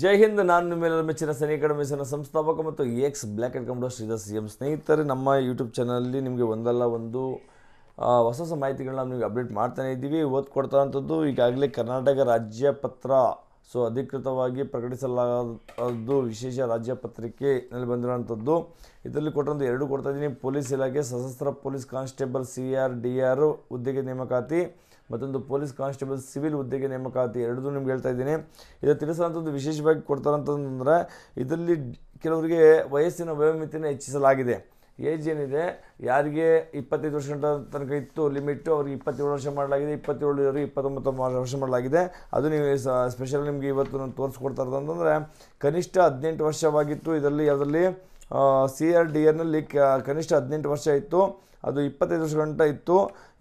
ಜೈ ಹಿಂದ್ ನಾನು ನಿಮ್ಮೆಲ್ಲರ ಮೆಚ್ಚಿನ ಕಡೆ ಮಿಸನ ಸಂಸ್ಥಾಪಕ ಮತ್ತು ಎಕ್ಸ್ ಬ್ಲ್ಯಾಕ್ ಆ್ಯಂಡ್ ಕಂಬರ್ ಶ್ರೀಧರ್ ಸಿ ಎಂ ಸ್ನೇಹಿತರೆ ನಮ್ಮ ಯೂಟ್ಯೂಬ್ ಚಾನಲಲ್ಲಿ ನಿಮಗೆ ಒಂದಲ್ಲ ಒಂದು ಹೊಸ ಹೊಸ ಮಾಹಿತಿಗಳನ್ನ ನಿಮಗೆ ಅಪ್ಡೇಟ್ ಮಾಡ್ತಾನೆ ಇದ್ದೀವಿ ಓದ್ಕೊಡ್ತಾ ಅಂಥದ್ದು ಈಗಾಗಲೇ ಕರ್ನಾಟಕ ರಾಜ್ಯ ಪತ್ರ ಸೊ ಅಧಿಕೃತವಾಗಿ ಪ್ರಕಟಿಸಲಾದ್ದು ವಿಶೇಷ ರಾಜ್ಯ ಪತ್ರಿಕೆಯಲ್ಲಿ ಬಂದಿರುವಂಥದ್ದು ಇದರಲ್ಲಿ ಕೊಟ್ಟಂಥ ಎರಡು ಕೊಡ್ತಾ ಇದ್ದೀನಿ ಪೊಲೀಸ್ ಇಲಾಖೆ ಸಶಸ್ತ್ರ police constable C R D R ಹುದ್ದೆಗೆ ನೇಮಕಾತಿ ಮತ್ತೊಂದು ಪೊಲೀಸ್ ಕಾನ್ಸ್ಟೇಬಲ್ ಸಿವಿಲ್ ಹುದ್ದೆಗೆ ನೇಮಕಾತಿ ಎರಡೂ ನಿಮ್ಗೆ ಹೇಳ್ತಾ ಇದ್ದೀನಿ ಇದು ತಿಳಿಸೋಂಥದ್ದು ವಿಶೇಷವಾಗಿ ಅಂದರೆ ಇದರಲ್ಲಿ ಕೆಲವರಿಗೆ ವಯಸ್ಸಿನ ವಯೋಮಿತಿನ ಹೆಚ್ಚಿಸಲಾಗಿದೆ ಏಜ್ ಏನಿದೆ ಯಾರಿಗೆ ಇಪ್ಪತ್ತೈದು ವರ್ಷ ಗಂಟೆ ತನಕ ಇತ್ತು ಲಿಮಿಟ್ಟು ಅವ್ರಿಗೆ ಇಪ್ಪತ್ತೇಳು ವರ್ಷ ಮಾಡಲಾಗಿದೆ ಇಪ್ಪತ್ತೇಳು ಇಪ್ಪತ್ತೊಂಬತ್ತು ವರ್ಷ ಮಾಡಲಾಗಿದೆ ಅದು ನೀವು ಸ್ಪೆಷಲ್ ನಿಮಗೆ ಇವತ್ತು ನಾನು ತೋರಿಸ್ಕೊಡ್ತಾ ಇರೋದಂತಂದರೆ ಕನಿಷ್ಠ ಹದಿನೆಂಟು ವರ್ಷವಾಗಿತ್ತು ಇದರಲ್ಲಿ ಅದರಲ್ಲಿ ಸಿ ಆರ್ ಡಿ ಎರ್ನಲ್ಲಿ ಕನಿಷ್ಠ ಹದಿನೆಂಟು ವರ್ಷ ಇತ್ತು ಅದು ಇಪ್ಪತ್ತೈದು ವರ್ಷ ಗಂಟ ಇತ್ತು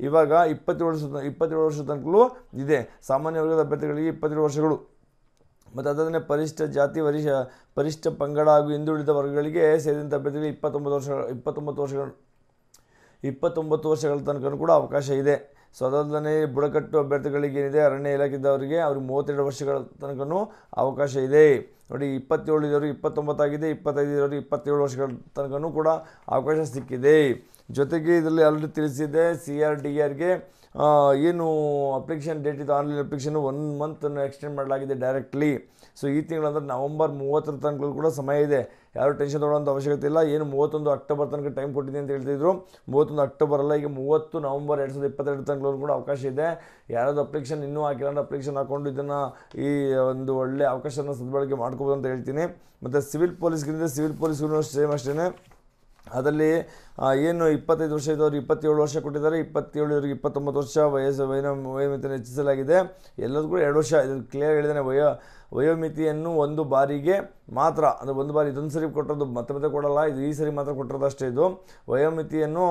ಇವಾಗ ಇಪ್ಪತ್ತೇಳು ವರ್ಷ ಇಪ್ಪತ್ತೇಳು ವರ್ಷ ತನಕಲೂ ಇದೆ ಸಾಮಾನ್ಯ ವರ್ಗದ ಅಭ್ಯರ್ಥಿಗಳಿಗೆ ಇಪ್ಪತ್ತೇಳು ವರ್ಷಗಳು ಮತ್ತು ಅದನ್ನೇ ಪರಿಷ್ಠ ಜಾತಿ ವರಿಷ ಪರಿಷ್ಠ ಪಂಗಡ ಹಾಗೂ ಹಿಂದುಳಿದ ವರ್ಗಗಳಿಗೆ ಸೇರಿದಂಥ ಅಭ್ಯರ್ಥಿಗಳು ಇಪ್ಪತ್ತೊಂಬತ್ತು ವರ್ಷ ಇಪ್ಪತ್ತೊಂಬತ್ತು ವರ್ಷಗಳ ಇಪ್ಪತ್ತೊಂಬತ್ತು ವರ್ಷಗಳ ತನಕ ಕೂಡ ಅವಕಾಶ ಇದೆ ಸೊ ಅದಲ್ಲದೆ ಬುಡಕಟ್ಟು ಅಭ್ಯರ್ಥಿಗಳಿಗೇನಿದೆ ಅರಣ್ಯ ಇಲಾಖೆಯಿಂದವರಿಗೆ ಅವ್ರಿಗೆ ಮೂವತ್ತೆರಡು ವರ್ಷಗಳ ತನಕನೂ ಅವಕಾಶ ಇದೆ ನೋಡಿ ಇಪ್ಪತ್ತೇಳು ಇದ್ದವರು ಇಪ್ಪತ್ತೊಂಬತ್ತಾಗಿದೆ ಇಪ್ಪತ್ತೈದು ಇರೋರಿಗೆ ಇಪ್ಪತ್ತೇಳು ವರ್ಷಗಳ ತನಕನೂ ಕೂಡ ಅವಕಾಶ ಸಿಕ್ಕಿದೆ ಜೊತೆಗೆ ಇದರಲ್ಲಿ ಆಲ್ರೆಡಿ ತಿಳಿಸಿದೆ ಸಿ ಆರ್ ಡಿ ಆರ್ಗೆ ಏನು ಅಪ್ಲಿಕೇಶನ್ ಡೇಟ್ ಇದು ಆನ್ಲೈನ್ ಅಪ್ಲಿಕೇಶನ್ ಒನ್ ಮಂತನ್ನು ಎಕ್ಸ್ಟೆಂಡ್ ಮಾಡಲಾಗಿದೆ ಡೈರೆಕ್ಟ್ಲಿ ಸೊ ಈ ತಿಂಗಳಂದ್ರೆ ನವಂಬರ್ ಮೂವತ್ತರ ತನಕ ಕೂಡ ಸಮಯ ಇದೆ ಯಾರು ಟೆನ್ಷನ್ ತೊಗೊಳ್ಳೋಂಥ ಅವಶ್ಯಕತೆ ಇಲ್ಲ ಏನು ಮೂವತ್ತೊಂದು ಅಕ್ಟೋಬರ್ ತನಕ ಟೈಮ್ ಕೊಟ್ಟಿದೆ ಅಂತ ಹೇಳ್ತಿದ್ರು ಮೂವತ್ತೊಂದು ಅಕ್ಟೋಬರ್ ಅಲ್ಲ ಈಗ ಮೂವತ್ತು ನವಂಬರ್ ಎರಡು ಸಾವಿರದ ಇಪ್ಪತ್ತೆರಡು ತನಕ ಕೂಡ ಅವಕಾಶ ಇದೆ ಯಾರಾದರೂ ಅಪ್ಲಿಕೇಶನ್ ಇನ್ನೂ ಹಾಕಿಲ್ಲ ಅಂದರೆ ಅಪ್ಲಿಕೇಶನ್ ಹಾಕ್ಕೊಂಡು ಇದನ್ನು ಈ ಒಂದು ಒಳ್ಳೆ ಅವಕಾಶನ ಸದ್ಬಳಕೆ ಮಾಡ್ಕೋಬೋದು ಅಂತ ಹೇಳ್ತೀನಿ ಮತ್ತು ಸಿವಿಲ್ ಪೊಲೀಸ್ಗಿಂತ ಸಿವಿಲ್ ಪೊಲೀಸ್ಗೂ ಸೇಮ್ ಅಷ್ಟೇ ಅದರಲ್ಲಿ ಏನು ಇಪ್ಪತ್ತೈದು ವರ್ಷ ಇದ್ದವರು ಇಪ್ಪತ್ತೇಳು ವರ್ಷ ಕೊಟ್ಟಿದ್ದಾರೆ ಇಪ್ಪತ್ತೇಳರಿಗೆ ಇಪ್ಪತ್ತೊಂಬತ್ತು ವರ್ಷ ವಯಸ್ಸು ವಯನ ವಯೋಮಿತಿಯನ್ನು ಹೆಚ್ಚಿಸಲಾಗಿದೆ ಎಲ್ಲದಕ್ಕೂ ಎರಡು ವರ್ಷ ಇದು ಕ್ಲಿಯರ್ ಹೇಳಿದ್ದಾನೆ ವಯೋ ವಯೋಮಿತಿಯನ್ನು ಒಂದು ಬಾರಿಗೆ ಮಾತ್ರ ಅಂದರೆ ಒಂದು ಬಾರಿ ಇದೊಂದು ಸರಿ ಕೊಟ್ಟದ್ದು ಮತ್ತೆ ಮತ್ತೆ ಕೊಡಲ್ಲ ಇದು ಈ ಸರಿ ಮಾತ್ರ ಕೊಟ್ಟಿರೋದು ಅಷ್ಟೇ ಇದು ವಯೋಮಿತಿಯನ್ನು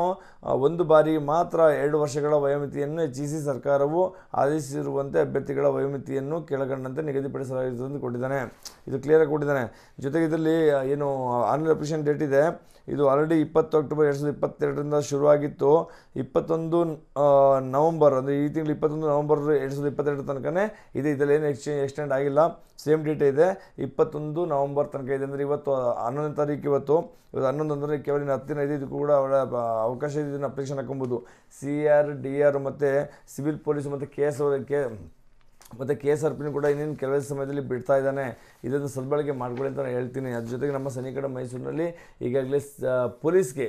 ಒಂದು ಬಾರಿ ಮಾತ್ರ ಎರಡು ವರ್ಷಗಳ ವಯೋಮಿತಿಯನ್ನು ಹೆಚ್ಚಿಸಿ ಸರ್ಕಾರವು ಆದೇಶಿಸಿರುವಂತೆ ಅಭ್ಯರ್ಥಿಗಳ ವಯೋಮಿತಿಯನ್ನು ಕೆಳಗಂಡಂತೆ ನಿಗದಿಪಡಿಸಲಾಗಿರುತ್ತದೆ ಕೊಟ್ಟಿದ್ದಾನೆ ಇದು ಕ್ಲಿಯರಾಗಿ ಕೊಟ್ಟಿದ್ದಾನೆ ಜೊತೆಗೆ ಇದರಲ್ಲಿ ಏನು ಆನ್ಲೈನ್ ಅಪ್ಲಿಕೇಶನ್ ಡೇಟ್ ಇದೆ ಇದು ಆಲ್ರೆಡಿ ಇಪ್ಪತ್ತು ಅಕ್ಟೋಬರ್ ಎರಡು ಸಾವಿರದ ಇಪ್ಪತ್ತೆರಡರಿಂದ ಶುರುವಾಗಿತ್ತು ಇಪ್ಪತ್ತೊಂದು ನವಂಬರ್ ಅಂದರೆ ಈ ತಿಂಗಳು ಇಪ್ಪತ್ತೊಂದು ನವಂಬರ್ ಎರಡು ಸಾವಿರದ ಇಪ್ಪತ್ತೆರಡು ತನಕನೇ ಇದೆ ಇದರಲ್ಲಿ ಏನು ಎಕ್ಸ್ಚೇಂಜ್ ಎಕ್ಸ್ಟೆಂಡ್ ಆಗಿಲ್ಲ ಸೇಮ್ ಡೇಟ್ ಇದೆ ಇಪ್ಪತ್ತೊಂದು ನವಂಬರ್ ತನಕ ಇದೆ ಅಂದರೆ ಇವತ್ತು ಹನ್ನೊಂದನೇ ತಾರೀಕು ಇವತ್ತು ಇವತ್ತು ಹನ್ನೊಂದು ಅಂದರೆ ಕೇವಲ ಹತ್ತಿನ ಹತ್ತಿನ ಇದಕ್ಕೂ ಕೂಡ ಅವಳ ಅವಕಾಶ ಇದೆ ಇದನ್ನು ಅಪ್ಲಿಕೇಶನ್ ಹಾಕೊಬೋದು ಸಿ ಆರ್ ಡಿ ಆರ್ ಮತ್ತು ಸಿವಿಲ್ ಪೊಲೀಸ್ ಮತ್ತು ಕೆ ಎಸ್ ಅವರ ಕೆ ಮತ್ತು ಕೆ ಎಸ್ ಆರ್ ಪಿನೂ ಕೂಡ ಇನ್ನೇನು ಕೆಲವೇ ಸಮಯದಲ್ಲಿ ಬಿಡ್ತಾ ಇದ್ದಾನೆ ಇದನ್ನು ಸದ್ಬಳಕೆ ಮಾಡಿಕೊಳ್ಳಿ ಅಂತ ನಾನು ಹೇಳ್ತೀನಿ ಅದ್ರ ಜೊತೆಗೆ ನಮ್ಮ ಸನಿಕಡ ಮೈಸೂರಿನಲ್ಲಿ ಈಗಾಗಲೇ ಪೊಲೀಸ್ಗೆ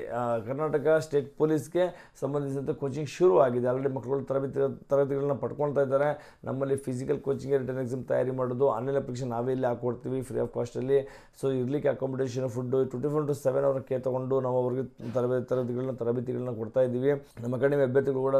ಕರ್ನಾಟಕ ಸ್ಟೇಟ್ ಪೊಲೀಸ್ಗೆ ಸಂಬಂಧಿಸಿದಂತೆ ಕೋಚಿಂಗ್ ಶುರು ಆಗಿದೆ ಆಲ್ರೆಡಿ ಮಕ್ಕಳು ತರಬೇತಿ ತರಗತಿಗಳನ್ನ ಪಡ್ಕೊಳ್ತಾ ಇದ್ದಾರೆ ನಮ್ಮಲ್ಲಿ ಫಿಸಿಕಲ್ ಕೋಚಿಂಗ್ ರಿಟರ್ನ್ ಎಕ್ಸಾಮ್ ತಯಾರಿ ಮಾಡೋದು ಆನ್ಲೈನ್ ಅಪ್ಲಿಕೇಶನ್ ನಾವೇ ಇಲ್ಲಿ ಹಾಕೊಡ್ತೀವಿ ಫ್ರೀ ಆಫ್ ಕಾಸ್ಟಲ್ಲಿ ಸೊ ಇರಲಿಕ್ಕೆ accommodation food twenty four to seven ಅವ್ರ ಕೇರ್ ತೊಗೊಂಡು ನಾವು ಅವ್ರಿಗೆ ತರಬೇತಿ ತರಗತಿಗಳನ್ನ ತರಬೇತಿಗಳನ್ನ ಕೊಡ್ತಾ ಇದ್ದೀವಿ ನಮ್ಮ ನಿಮ್ಮ ಅಭ್ಯರ್ಥಿಗಳು ಕೂಡ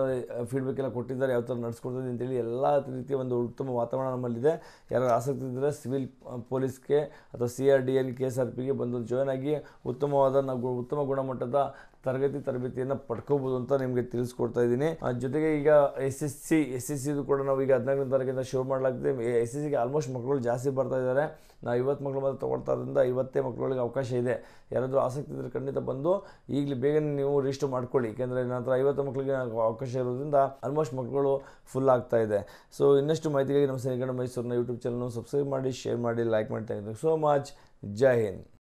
ಫೀಡ್ಬ್ಯಾಕ್ ಎಲ್ಲ ಕೊಟ್ಟಿದ್ದಾರೆ ಯಾವ ಥರ ನಡೆಸ್ಕೊಡ್ತಿದೆ ಅಂತೇಳಿ ಎಲ್ಲ ರೀತಿಯ ಒಂದು ಉತ್ತಮ ವಾತಾವರಣ ನಮ್ಮಲ್ಲಿದೆ ಯಾರು ಆಸಕ್ತಿ ಇದ್ದರೆ ಸಿವಿಲ್ ಪೊಲೀಸ್ಗೆ ಅಥವಾ C R D L K S R ಪಿಗೆ ಬಂದು ಜಾಯ್ನ್ ಆಗಿ ಉತ್ತಮವಾದ ನಾವು ಉತ್ತಮ ಗುಣಮಟ್ಟದ ತರಗತಿ ತರಬೇತಿಯನ್ನು ಪಡ್ಕೋಬಹುದು ಅಂತ ನಿಮಗೆ ತಿಳಿಸ್ಕೊಡ್ತಾ ಇದ್ದೀನಿ ಜೊತೆಗೆ ಈಗ S S C S S ಸಿದು ಕೂಡ ನಾವು ಈಗ ಹದಿನಾಲ್ಕನೇ ತಾರೀಕಿಂದ ಶುರು ಮಾಡಲಾಗ್ತದೆ ಎಸ್ ಎಸ್ ಸಿಗೆ ಆಲ್ಮೋಸ್ಟ್ ಮಕ್ಕಳು ಜಾಸ್ತಿ ಬರ್ತಾ ಇದ್ದಾರೆ ನಾವು ಇವತ್ತು ಮಕ್ಕಳು ಮಾತ್ರ ತೊಗೊಳ್ತಾ ಇದ್ದರಿಂದ ಐವತ್ತೇ ಮಕ್ಕಳುಗಳಿಗೆ ಅವಕಾಶ ಇದೆ ಯಾರಾದರೂ ಆಸಕ್ತಿ ಇದ್ದರೆ ಖಂಡಿತ ಬಂದು ಈಗಲೇ ಬೇಗನೆ ನೀವು ರಿಜಿಸ್ಟರ್ ಮಾಡ್ಕೊಳ್ಳಿ ಏಕೆಂದರೆ ನಂತರ ಐವತ್ತು ಮಕ್ಕಳಿಗೆ ಅವಕಾಶ ಇರೋದ್ರಿಂದ ಆಲ್ಮೋಸ್ಟ್ ಮಕ್ಕಳು ಫುಲ್ ಆಗ್ತಾ ಇದೆ ಸೊ ಇನ್ನಷ್ಟು ಮಾಹಿತಿಗಾಗಿ ನಮ್ಮ ಸನಿಕರಣ ಮೈಸೂರಿನ ಯೂಟ್ಯೂಬ್ ಚಾನಲ್ನ ಸಬ್ಸ್ಕ್ರೈಬ್ ಮಾಡಿ ಶೇರ್ ಮಾಡಿ ಲೈಕ್ ಮಾಡಿ ಥ್ಯಾಂಕ್ ಸೋ ಮಚ್ ಜೈ ಹಿಂದ್